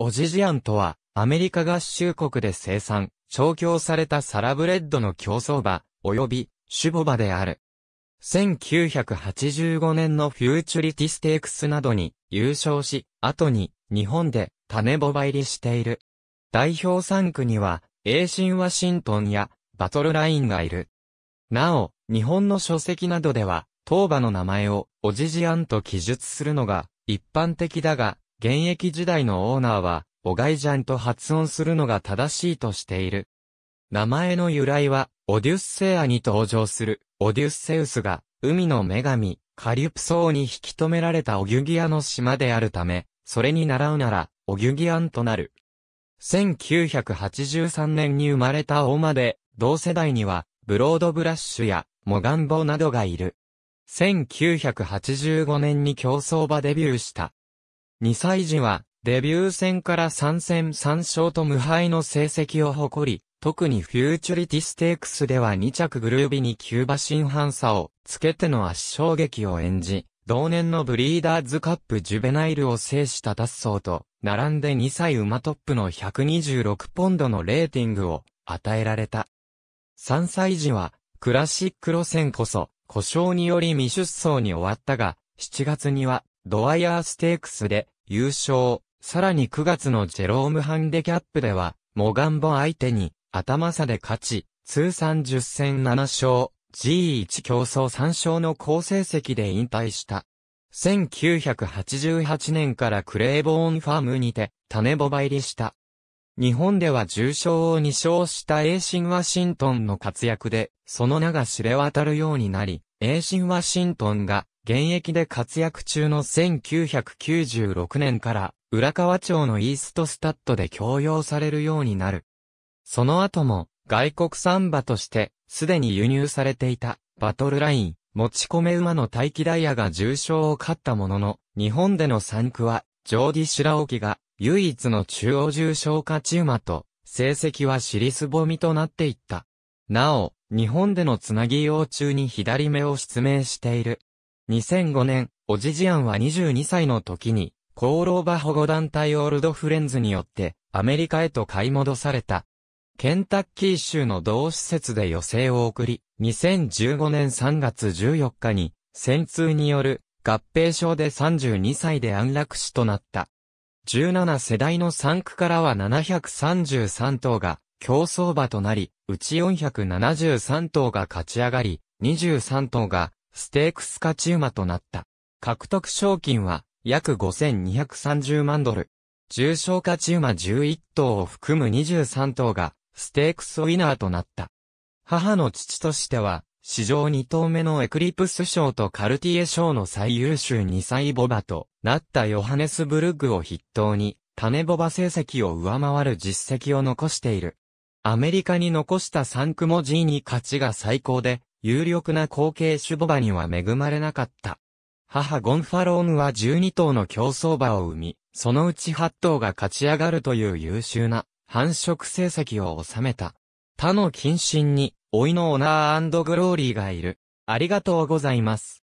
オジジアンとは、アメリカ合衆国で生産、調教されたサラブレッドの競争馬、及び、種母馬である。1985年のフューチュリティステークスなどに優勝し、後に日本で種母馬入りしている。代表3区には、エーシン・ワシントンやバトルラインがいる。なお、日本の書籍などでは、当馬の名前をオジジアンと記述するのが一般的だが、現役時代のオーナーは、オガイジャンと発音するのが正しいとしている。名前の由来は、オデュッセアに登場する、オデュッセウスが、海の女神、カリュプソーに引き止められたオギュギアの島であるため、それに習うなら、オギュギアンとなる。1983年に生まれた大間で、同世代には、ブロードブラッシュや、モガンボなどがいる。1985年に競争場デビューした、2歳児は、デビュー戦から3戦3勝と無敗の成績を誇り、特にフューチュリティステークスでは2着グルービにキューバ新反差をつけての圧勝劇を演じ、同年のブリーダーズカップジュベナイルを制した脱走と、並んで2歳馬トップの126ポンドのレーティングを与えられた。3歳児は、クラシック路線こそ、故障により未出走に終わったが、7月にはドアイヤーステークスで優勝、さらに9月のジェロームハンデキャップでは、モガンボ相手に頭差で勝ち、通算10戦7勝、G1 競争3勝の好成績で引退した。1988年からクレーボーンファームにて種ボバ入りした。日本では重賞を2勝したエイシン・ワシントンの活躍で、その名が知れ渡るようになり、エイシン・ワシントンが現役で活躍中の1996年から浦河町のイーストスタッドで強要されるようになる。その後も外国産馬としてすでに輸入されていたバトルライン、持ち込め馬の待機ダイヤが重賞を勝ったものの、日本での産区はジョーディ・シュラオキが唯一の中央重賞勝ち馬と成績は尻すぼみとなっていった。なお、日本でのつなぎ用中に左目を失明している2005年、オジジアンは22歳の時に、功労場保護団体オールドフレンズによって、アメリカへと買い戻された。ケンタッキー州の同施設で予生を送り、2015年3月14日に、戦通による合併症で32歳で安楽死となった。17世代の産区からは733頭が競争馬となり、うち473頭が勝ち上がり、23頭がステークス勝ち馬となった。獲得賞金は約5230万ドル。重賞勝ち馬11頭を含む23頭がステークスウィナーとなった。母の父としては、史上2頭目のエクリプス賞とカルティエ賞の最優秀2歳ボバとなったヨハネスブルッグを筆頭に、種ボバ成績を上回る実績を残している。アメリカに残した3モジーに勝ちが最高で、有力な後継種母馬には恵まれなかった。母ゴンファロームは12頭の競走馬を生み、そのうち8頭が勝ち上がるという優秀な繁殖成績を収めた。他の近親に、老いのオナーグローリーがいる。ありがとうございます。